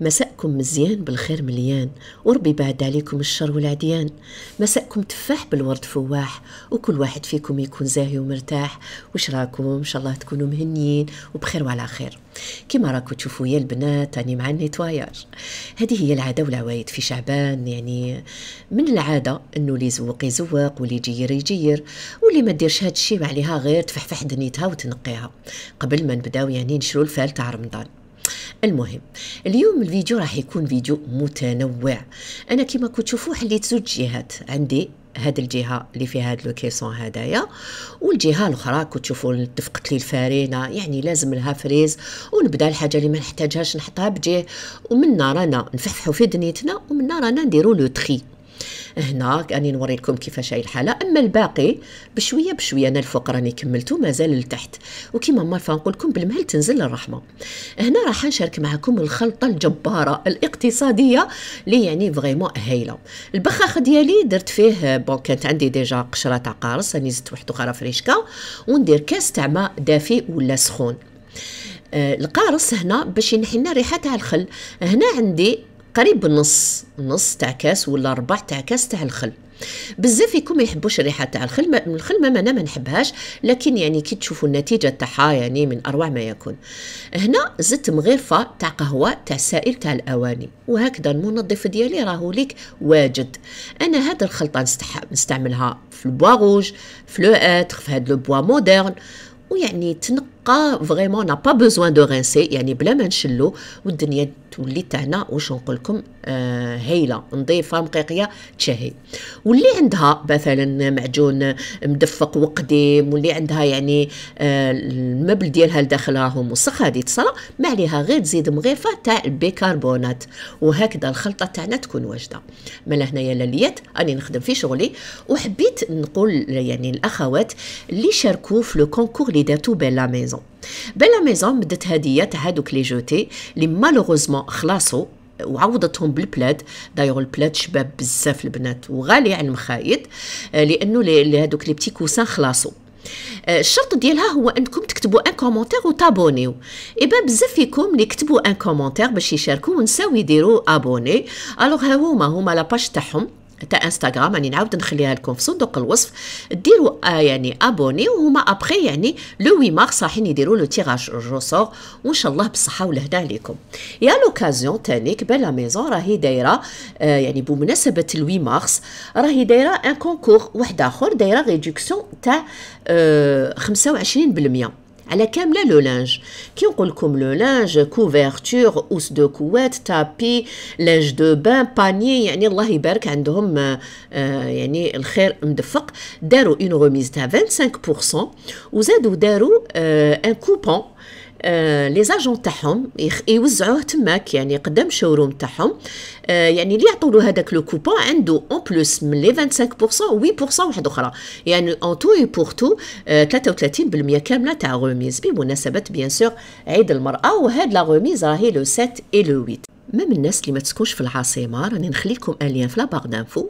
مساءكم مزيان بالخير مليان وربي بعد عليكم الشر والعديان مساءكم تفاح بالورد فواح وكل واحد فيكم يكون زاهي ومرتاح وش راكم ان شاء الله تكونوا مهنيين وبخير وعلى خير كما راكم تشوفوا يا البنات راني مع النيتواياج هذه هي العاده والعوايد في شعبان يعني من العاده انه اللي يزوق يزوق واللي يجير يجير واللي ما ديرش هذا الشيء عليها غير تفحفح دنيتها وتنقيها قبل ما نبداو يعني نشرو الفال تاع رمضان المهم اليوم الفيديو راح يكون فيديو متنوع انا كما كنت تشوفوا حليت زوج جهات عندي هاد الجهه اللي فيها هاد لوكيسون هدايا والجهه الاخرى تشوفوا اتفقت لي الفرينه يعني لازم لها فريز ونبدا الحاجه اللي ما نحتاجهاش نحطها بجه ومننا رانا نفحفحوا في دنيتنا ومننا رانا نديروا لو تري هنا راني نوريكم كيفاش هاي الحاله اما الباقي بشويه بشويه انا الفوق راني كملته مازال لتحت وكيما ما فنقول لكم بالمهل تنزل الرحمه هنا راح نشارك معكم الخلطه الجباره الاقتصاديه اللي يعني فريمون هايله البخاخ ديالي درت فيه بون كانت عندي ديجا قشره تاع قارص راني زدت واحد اخرى فريشكه وندير كاس تاع ماء دافي ولا سخون آه، القارص هنا باش ينحي لنا ريحه تاع الخل هنا عندي قريب بالنص نص تاع كاس ولا ربع تاع كاس تاع الخل بزاف يكون يحبوش الريحه تاع الخل الخل ما انا ما نحبهاش لكن يعني كي تشوفوا النتيجه تاعها يعني من اروع ما يكون هنا زدت مغرفه تاع قهوه تاع سائل تاع الاواني وهكذا المنظف ديالي راهو ليك واجد انا هاد الخلطه نستعملها في البواغوج في لو اتر في هاد لو بوا مودرن ويعني تنقى فريمون نا با بوزوان دو رينسي يعني بلا ما نشلو والدنيا وليت هنا واش نقول لكم آه هايله نظيفه مقيقيه تشهي واللي عندها مثلا معجون مدفق وقديم واللي عندها يعني آه المبل ديالها لداخلها هو مسخ هذه تصرى ما عليها غير تزيد مغيفه تاع البيكربونات وهكذا الخلطه تاعنا تكون واجده مالا هنايا لاليات راني نخدم في شغلي وحبيت نقول يعني الاخوات اللي شاركوا في لو كونكور لي داتو بين لا ميزون بلا ميزون مدت هدية تاع هادوك لي جوتي لي مالوغوزمون خلاصو وعوضتهم بالبلاد دايوغ البلاد شباب بزاف البنات وغالي على المخايط آه، لانه هادوك لي بتي كوسان خلاصو آه، الشرط ديالها هو انكم تكتبوا ان كومونتير وتابونيو ايبا بزاف فيكم اللي كتبوا ان كومونتير باش يشاركوا ونساو يديروا ابوني الوغ ها هما هما لاباج تاعهم تاع انستغرام راني يعني نعاود نخليها لكم في صندوق الوصف ديروا آه يعني ابوني وهما ابخي يعني لو 8 مارس رايحين يديروا لو تيراج جوسور وان شاء الله بالصحه والهنا عليكم يا لوكازيون تاني قبل لا ميزون راهي دايره آه يعني بمناسبه ال 8 مارس راهي دايره ان كونكور واحد اخر دايره ريدكسيون تاع آه 25% Elle a là le linge. Qui on colle comme le linge, couverture, housse de couette, tapis, linge de bain, panier, yani Allah yberk andhom euh, yani le khair mdfaq, une remise de 25 ou zadou daro euh, un coupon. آه لي زاجون تاعهم يوزعوه تماك يعني قدام شوروم تاعهم آه يعني اللي يعطوا له هذاك لو كوبون عنده اون بلوس من لي 25% 8% واحد اخرى يعني اون تو اي بور تو 33% كامله تاع غوميز بمناسبه بيان سور عيد المراه وهاد لا غوميز راهي لو 7 اي لو 8 ميم الناس اللي ما تسكنش في العاصمه راني نخليكم اليان في لاباغ دانفو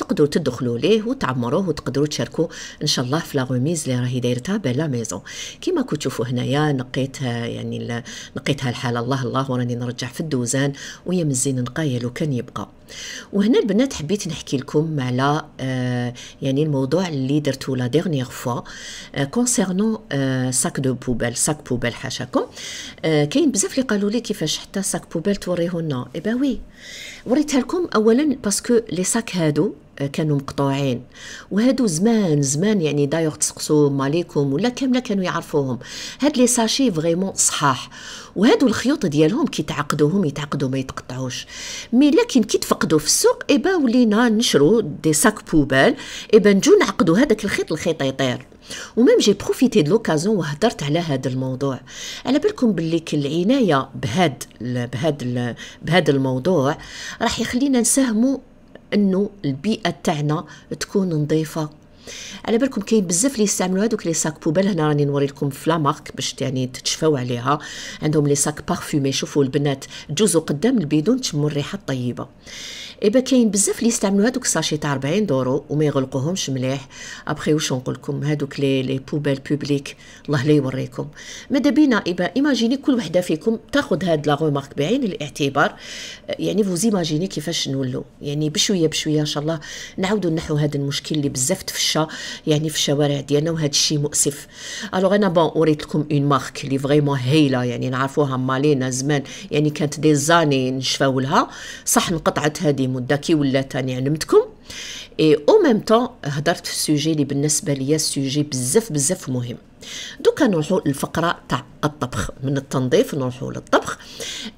تقدروا تدخلوا ليه وتعمروه وتقدروا تشاركوا ان شاء الله في لاغوميز اللي راهي دايرتها بلا ميزون كيما كنتوا تشوفوا هنايا نقيتها يعني نقيتها الحال الله الله وراني نرجع في الدوزان ويا مزين نقايه لو كان يبقى وهنا البنات حبيت نحكي لكم على آه، يعني الموضوع اللي درتو لا ديرنيير فوا كونسيرنو ساك دو بوبال ساك بوبال حاشاكم آه، كاين بزاف اللي قالوا لي كيفاش حتى ساك بوبال توريهولنا اي با وي وريتها لكم اولا باسكو لي ساك هادو كانوا مقطوعين وهادو زمان زمان يعني دايوغ تسقسوهم ماليكم ولا كامله كانوا يعرفوهم هاد لي ساشي فغيمون صحاح وهادو الخيوط ديالهم كي تعقدوهم يتعقدو ما يتقطعوش مي لكن كي تفقدوا في السوق ايبا ولينا نشرو دي ساك بوبال ايبا نجو نعقدو هذاك الخيط الخيط يطير ومام جي بروفيتي دو لوكازيون وهدرت على هذا الموضوع على بالكم باللي العنايه بهاد بهاد بهاد الموضوع راح يخلينا نساهموا انه البيئه تاعنا تكون نظيفه على بالكم كاين بزاف اللي يستعملوا هذوك لي ساك بوبال هنا راني نوري لكم في لامارك باش يعني تتشفاو عليها عندهم لي ساك بارفومي شوفوا البنات تجوزوا قدام البيدون تشموا الريحه الطيبه ايبا كاين بزاف اللي يستعملوا هذوك الساشي تاع 40 دورو وما يغلقوهمش مليح ابخي واش نقول لكم هذوك لي لي بوبال بوبليك الله لا يوريكم ماذا بينا ايبا ايماجيني كل وحده فيكم تاخذ هاد لا غومارك بعين الاعتبار يعني فوز ايماجيني كيفاش نولوا يعني بشويه بشويه ان شاء الله نعاودوا نحو هذا المشكل اللي بزاف تفشل تتمشى يعني في الشوارع ديالنا وهذا الشيء مؤسف الوغ انا بون وريت لكم اون مارك اللي فريمون هايله يعني نعرفوها مالينا زمان يعني كانت دي زاني نشفاو لها صح انقطعت هذه مده كي ولات راني علمتكم اي او ميم طون هضرت في السوجي اللي بالنسبه ليا السوجي بزاف بزاف مهم دوكا نروحوا للفقره تاع الطبخ من التنظيف نروحوا للطبخ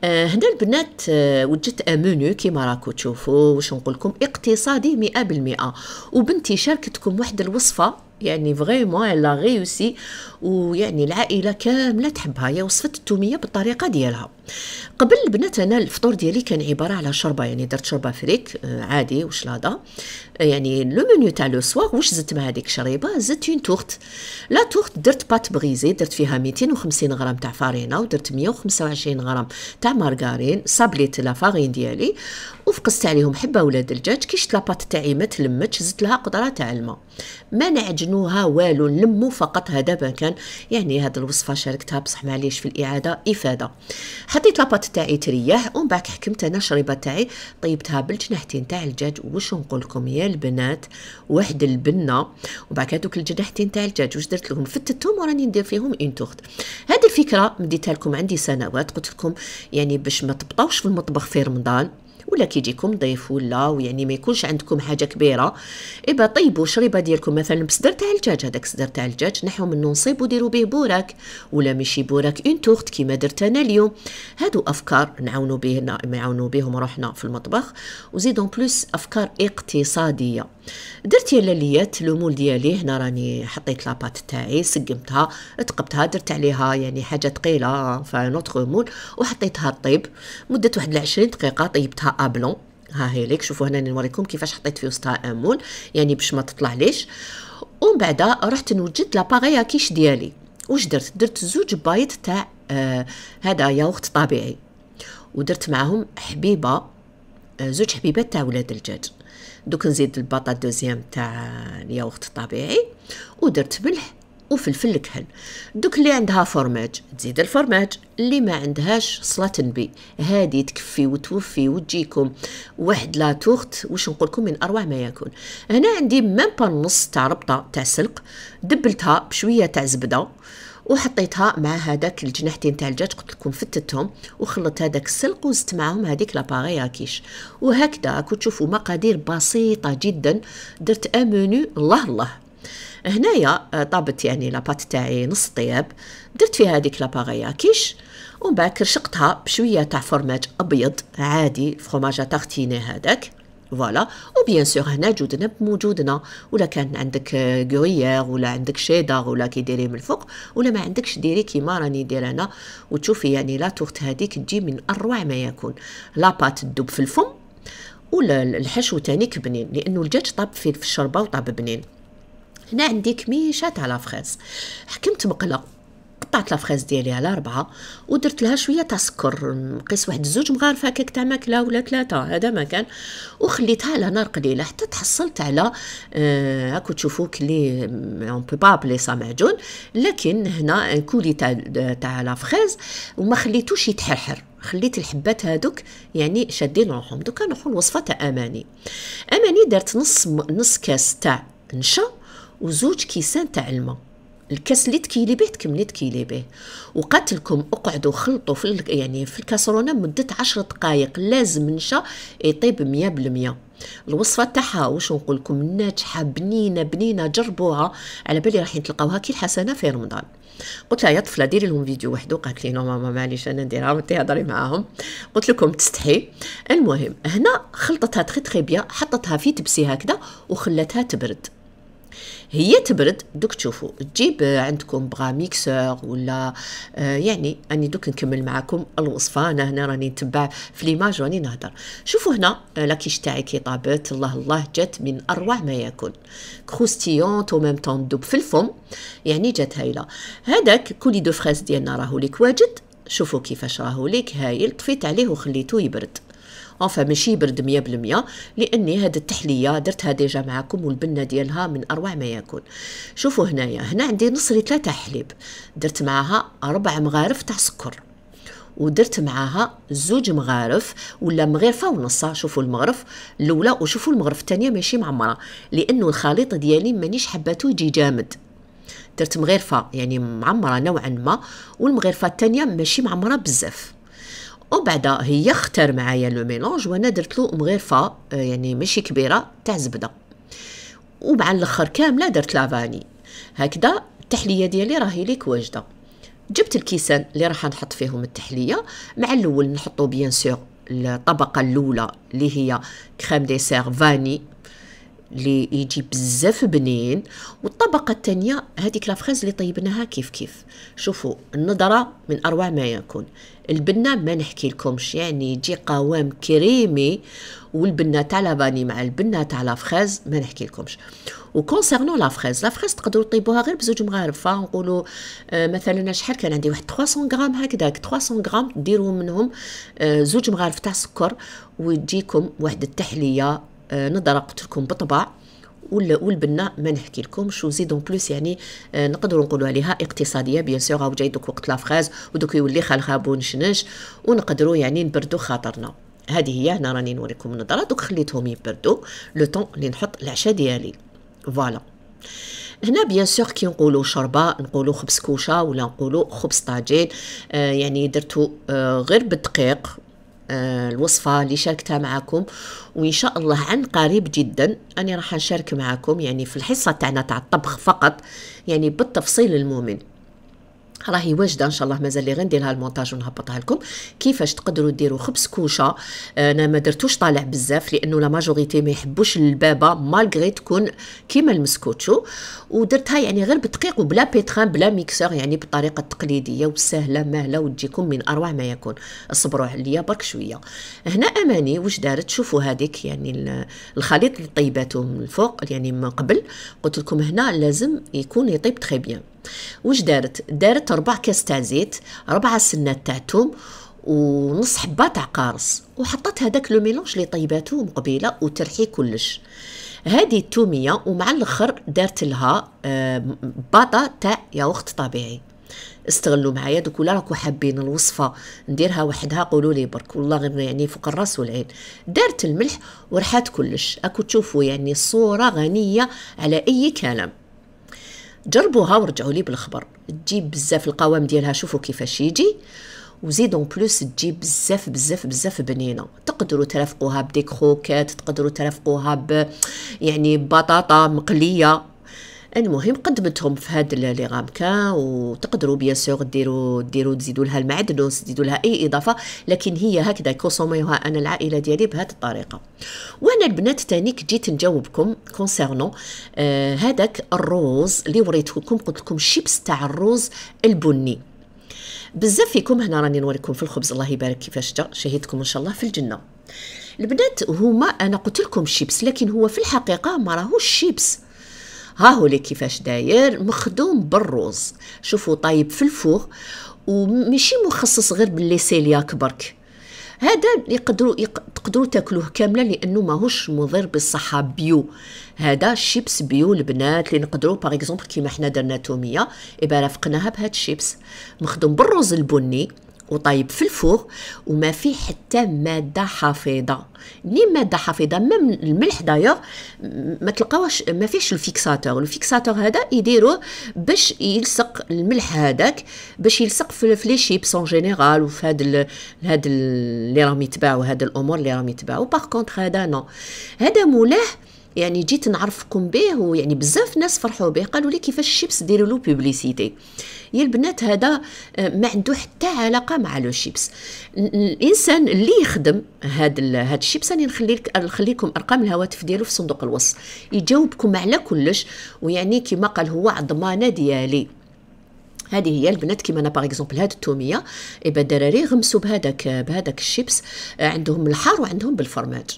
آه هنا البنات آه وجدت امونو كيما راكو تشوفوا واش نقول لكم اقتصادي 100% وبنتي شاركتكم واحد الوصفه يعني فريمون لا ريوسي ويعني العائله كامله تحبها هي وصفه التوميه بالطريقه ديالها قبل بنات انا الفطور ديالي كان عباره على شربه يعني درت شربه فريك آه، عادي وشلاضه آه، يعني لو منيو تاع لو سوار واش زدت مع هذيك الشريبه زدت اون توخت لا توخت درت بات بغيزي درت فيها 250 غرام تاع فرينه ودرت 125 غرام تاع مارغارين صابليت لا فارين ديالي وفقست عليهم حبه ولاد الدجاج كيشت لا لاباط تاعي ما تلمتش زدت لها قدره تاع الماء ما نعجنوها والو نلمو فقط هذا ما كان يعني هذه الوصفه شاركتها بصح معليش في الاعاده افاده حطيت لاباط تاعي تريح ومن بعد حكمت انا الشريبه تاعي طيبتها بالجناحتين تاع الجاج واش نقول لكم يا البنات واحد البنه ومن بعد هذوك الجناحتين تاع الجاج واش درت لهم فتتهم وراني ندير فيهم اون توخت هذه الفكره مديتها لكم عندي سنوات قلت لكم يعني باش ما تبطاوش في المطبخ في رمضان ولا كيجيكم ضيف ولا يعني ما يكونش عندكم حاجه كبيره ايبا طيبوا شريبه ديالكم مثلا بصدر تاع الدجاج هذاك الصدر تاع الدجاج نحو منه نصيب وديروا به بوراك ولا ماشي بوراك اون توخت كيما درت انا اليوم هادو افكار نعاونوا به نعاونوا بهم روحنا في المطبخ وزيد اون بلوس افكار اقتصاديه درت يا لاليات لومول ديالي هنا راني حطيت لاباط تاعي سقمتها تقبتها درت عليها يعني حاجه ثقيله فنوتغ مول وحطيتها طيب مده واحد 20 دقيقه طيبتها ابلون ها هي ليك شوفوا هنا نوريكم كيفاش حطيت في وسطها امون يعني باش ما تطلعليش ومن بعد رحت نوجد لاباغي اكيش ديالي واش درت درت زوج بايط تاع آه هذا ياغورت طبيعي ودرت معاهم حبيبه آه زوج حبيبات تاع ولاد الدجاج دوك نزيد الباطا دوزيام تاع الياغورت الطبيعي ودرت ملح وفلفل الكحل دوك اللي عندها فرماج تزيد الفرماج اللي ما عندهاش صلاة النبي هادي تكفي وتوفي وتجيكم واحد لا توخت واش نقولكم من اروع ما يكون هنا عندي ميم با نص تاع ربطه تاع سلق دبلتها بشويه تاع زبده وحطيتها مع هذاك الجناحتين تاع الدجاج قلت لكم فتتهم وخلطت هذاك السلق وزدت معاهم هذيك لاباغي كيش وهكذا راكم مقادير بسيطه جدا درت امونو الله الله هنايا آه، طابت يعني لاباط تاعي نص طياب درت فيها هذيك لاباغيا كيش ومن بعد كرشقتها بشويه تاع فرماج ابيض عادي فرماج تارتيني هذاك فوالا وبيان سور هنا جودنا بموجودنا ولا كان عندك غويير آه، ولا عندك شيدر ولا كي ديري من الفوق ولا ما عندكش ديري كيما راني دير انا وتشوفي يعني لا تورت هذيك تجي من اروع ما يكون لاباط دوب في الفم والحشو تاني كبنين لانه الدجاج طاب في الشربه وطاب بنين هنا عندي كميشه تاع لافريز حكمت بقله قطعت لافريز ديالي على ربعة ودرت لها شويه تاع سكر نقيس واحد زوج مغارف هكاك تاع ماكله ولا ثلاثه هذا ما كان وخليتها على نار قليله حتى تحصلت على آه هاكو تشوفوا كلي اون بي با بلي معجون لكن هنا كولي تاع تاع لافريز وما خليتوش يتحرحر خليت الحبات هادوك يعني شادين روحهم دوكا نروحو الوصفه تاع اماني اماني درت نص نص كاس تاع نشا وزوج كيسان تاع الماء الكاس اللي تكيلي به تكملي تكيلي به وقالت لكم اقعدوا خلطوا في يعني في الكاسرونه مده عشر دقائق لازم نشا يطيب مية بالمية الوصفه تاعها واش نقول لكم ناجحه بنينه بنينه جربوها على بالي راح تلقاوها كي الحسنه في رمضان قلت لها يا طفله ديري لهم فيديو وحده قالت لي نو ماما معليش انا نديرها تهضري معاهم قلت لكم تستحي المهم هنا خلطتها تخي تخي بيان حطتها في تبسي هكذا وخلتها تبرد هي تبرد دوك تشوفوا تجيب عندكم بغا ميكسور ولا آه، يعني اني دوك نكمل معاكم الوصفه انا هنا راني نتبع في ليماج راني نهضر شوفوا هنا آه، لاكيش تاعي كي طابت الله الله جات من اروع ما يكون كروستيون او ميم طون دوب في الفم يعني جات هايله هذاك كولي دو فريز ديالنا راهو ليك واجد شوفوا كيفاش راهو ليك هايل طفيت عليه وخليته يبرد اونفا ماشي برد 100% لاني هاد التحليه درتها ديجا معاكم والبنه ديالها من اروع ما يكون شوفوا هنايا هنا عندي نص لتر تاع حليب درت معاها اربع مغارف تاع سكر ودرت معاها زوج مغارف ولا مغرفه ونص شوفوا المغرف الاولى وشوفوا المغرف الثانيه ماشي معمره لانه الخليط ديالي مانيش حباتو يجي جامد درت مغرفه يعني معمره نوعا ما والمغرفه الثانيه ماشي معمره بزاف وبعدا هي اختار معايا لو ميلونج وانا درت له مغرفه آه، يعني ماشي كبيره تاع زبده ومع الاخر كامله درت لافاني هكذا التحليه ديالي راهي ليك واجده جبت الكيسان اللي راح نحط فيهم التحليه مع الاول نحطو بيان سور الطبقه الاولى اللي هي كريم ديسير فاني اللي يجي بزاف بنين والطبقه الثانيه هذيك لافريز اللي طيبناها كيف كيف شوفوا النظرة من اروع ما يكون البنه ما نحكي لكمش يعني يجي قوام كريمي والبنه تاع لاباني مع البنه تاع لافريز ما نحكي لكمش وكونسيرنون لافريز لافريز تقدروا طيبوها غير بزوج مغارفه نقولوا آه مثلا شحال كان عندي واحد 300 غرام هكذاك 300 غرام ديروا منهم آه زوج مغارف تاع سكر ويجيكم واحد التحليه نظره آه، قلت لكم بطبع بنا ما نحكي شو زيد اون بلوس يعني آه، نقدروا نقولوا عليها اقتصاديه بيان سور او جاي دوك وقت لافخاز ودوك يولي خلخابون شنش ونقدروا يعني نبردوا خاطرنا هذه هي هنا راني نوريكم النظره دوك خليتهم يبردوا لو طون اللي نحط العشاء ديالي فوالا هنا بيان سور كي نقولوا شربه نقولوا خبز كوشه ولا نقولوا خبز طاجين آه يعني درتو آه غير بالدقيق الوصفه اللي شاركتها معكم وان شاء الله عن قريب جدا انا راح نشارك معكم يعني في الحصه تاعنا تاع الطبخ فقط يعني بالتفصيل المؤمن راهي واجده ان شاء الله مازال لي غندير لها المونتاج ونهبطها لكم كيفاش تقدروا ديروا خبز كوشه انا ما درتوش طالع بزاف لانه لا ماجوريتي ما يحبوش البابا مالغري تكون كيما المسكوتشو ودرتها يعني غير بالدقيق وبلا بيتران بلا ميكسور يعني بالطريقه التقليديه وسهله مهله وتجيكم من اروع ما يكون اصبروا عليا برك شويه هنا اماني واش دارت شوفوا هذيك يعني الخليط اللي طيباته من الفوق يعني من قبل قلت لكم هنا لازم يكون يطيب تري بيان واش دارت دارت ربع كاس تاع زيت ربع سنات تاع توم ونص حبه تاع قارص وحطت هذاك لو ميلونج اللي طيباتو مقبيله وترحي كلش هذه التوميه ومع الاخر دارت لها آه، باطا تاع ياوخت طبيعي استغلوا معايا دوك ولا راكو حابين الوصفه نديرها وحدها قولوا لي برك والله غير يعني فوق الراس والعين دارت الملح ورحات كلش اكو تشوفوا يعني الصوره غنيه على اي كلام جربوها ورجعوا لي بالخبر تجيب بزاف القوام ديالها شوفوا كيفاش يجي وزيد اون بلوس تجيب بزاف بزاف بزاف بنينه تقدروا ترافقوها بديك خوكات تقدروا ترافقوها ب يعني بطاطا مقليه المهم قدمتهم في هاد لي غامكا وتقدروا بيان سور ديروا ديروا تزيدوا لها المعدنوس تزيدوا لها اي اضافه لكن هي هكذا كونسوميوها انا العائله ديالي بهاد الطريقه وانا البنات تاني جيت نجاوبكم كونسيرنو آه الروز اللي وريتكم قلت لكم الشيبس تاع الروز البني بزاف فيكم هنا راني نوريكم في الخبز الله يبارك كيفاش جا شهيتكم ان شاء الله في الجنه البنات هما انا قلت لكم شيبس لكن هو في الحقيقه ما راهوش شيبس ها هو كيفاش داير مخدوم بالروز شوفوا طايب في الفوق ومشي مخصص غير باللي سيليا كبرك هذا يقدروا يق... تقدروا تاكلوه كامله لانه ماهوش مضر بالصحه بيو هذا شيبس بيو البنات اللي نقدروا باغ اكزومبل كيما حنا درنا توميه ايبا رافقناها بهاد الشيبس مخدوم بالرز البني وطيب في الفوغ وما فيه حتى ماده حافظه ني ماده حافظه ميم الملح دايوغ ما تلقاوش ما فيهش الفيكساتور الفيكساتور هذا يديروه باش يلصق الملح هذاك باش يلصق في لي شيبس اون جينيرال وفي هاد هاد اللي راهم يتباعوا هاد الامور اللي راهم يتباعوا باغ كونتر هذا نو هذا مولاه يعني جيت نعرفكم به ويعني بزاف ناس فرحوا به قالوا لي كيفاش الشيبس ديروا له بيبليسيتي يا البنات هذا آه، ما عنده حتى علاقه مع لو شيبس الانسان اللي يخدم هذا هذا الشيبس راني نخلي نخلي لكم ارقام الهواتف ديالو في صندوق الوصف يجاوبكم على كلش ويعني كما قال هو عضمانه ديالي هذه هي البنات كيما انا باغ اكزومبل هاد التوميه اي الدراري غمسوا بهذاك بهذاك الشيبس آه، عندهم الحار وعندهم بالفرماج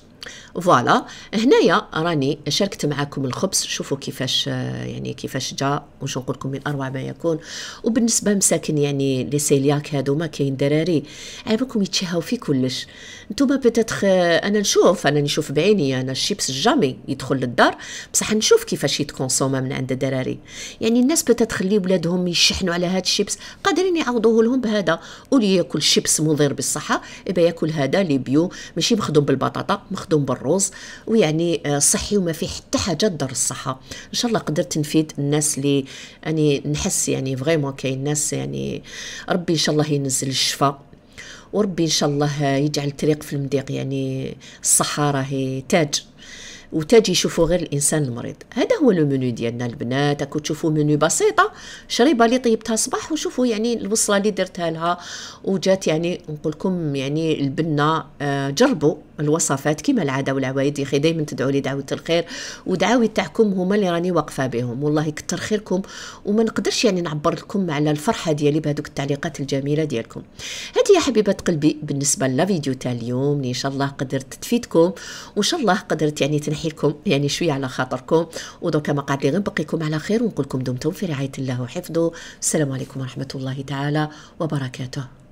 فوالا هنايا راني شاركت معكم الخبز شوفوا كيفاش آه، يعني كيفاش جا وش نقول لكم من اروع ما يكون وبالنسبه مساكن يعني لي سيلياك هادوما كاين دراري عيبكم يتشهاو في كلش نتوما بتتخ آه، انا نشوف انا نشوف بعيني انا الشيبس جامي يدخل للدار بصح نشوف كيفاش يتكونسوما من عند الدراري يعني الناس بتتخلي ولادهم يشحنوا على هاد الشيبس قادرين يعوضوه لهم بهذا واللي ياكل شيبس مضر بالصحه يبقى ياكل هذا لي بيو ماشي مخدوم بالبطاطا مخدوم تحطهم بالروز ويعني آه، صحي وما فيه حتى حاجه تضر الصحه ان شاء الله قدرت نفيد الناس اللي اني يعني نحس يعني فريمون كاين ناس يعني ربي ان شاء الله ينزل الشفاء وربي ان شاء الله يجعل الطريق في المضيق يعني الصحه راهي تاج وتاجي يشوفوا غير الانسان المريض هذا هو لو منو ديالنا البنات راكو تشوفوا منو بسيطه شريبه اللي طيبتها صباح وشوفوا يعني الوصله اللي درتها لها وجات يعني نقول لكم يعني البنه آه، جربوا الوصفات كما العاده والعوايد يا دائما تدعوا لي دعوه الخير ودعاوي تاعكم هما اللي راني واقفه بهم والله كتر خيركم وما نقدرش يعني نعبر لكم على الفرحه ديالي بهذوك التعليقات الجميله ديالكم هذه يا حبيبه قلبي بالنسبه لا فيديو تاع اليوم ان شاء الله قدرت تفيدكم وان شاء الله قدرت يعني تنحي نحي لكم يعني شويه على خاطركم ودونك ما قاعد لي على خير ونقولكم دمتم في رعايه الله وحفظه السلام عليكم ورحمه الله تعالى وبركاته